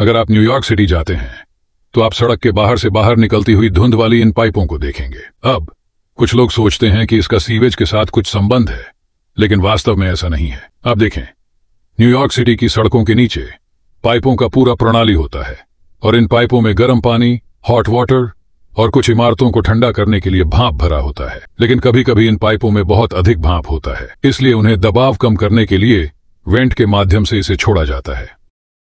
अगर आप New York city जाते हैं तो आप सड़क के बाहर से बाहर निकलती हुई धुंध वाली इन पाइपों को देखेंगे अब कुछ लोग सोचते हैं कि इसका सीवेज के साथ कुछ संबंध है लेकिन वास्तव में ऐसा नहीं है आप देखें न्यूयॉर्क सिटी की सड़कों के नीचे पाइपों का पूरा प्रणाली होता है और इन पाइपों में गर्म पानी हॉट वाटर और कुछ इमारतों को ठंडा करने के लिए भाप भरा होता है लेकिन कभी कभी इन पाइपों में बहुत अधिक भाप होता है इसलिए उन्हें दबाव कम करने के लिए वेंट के माध्यम से इसे छोड़ा जाता है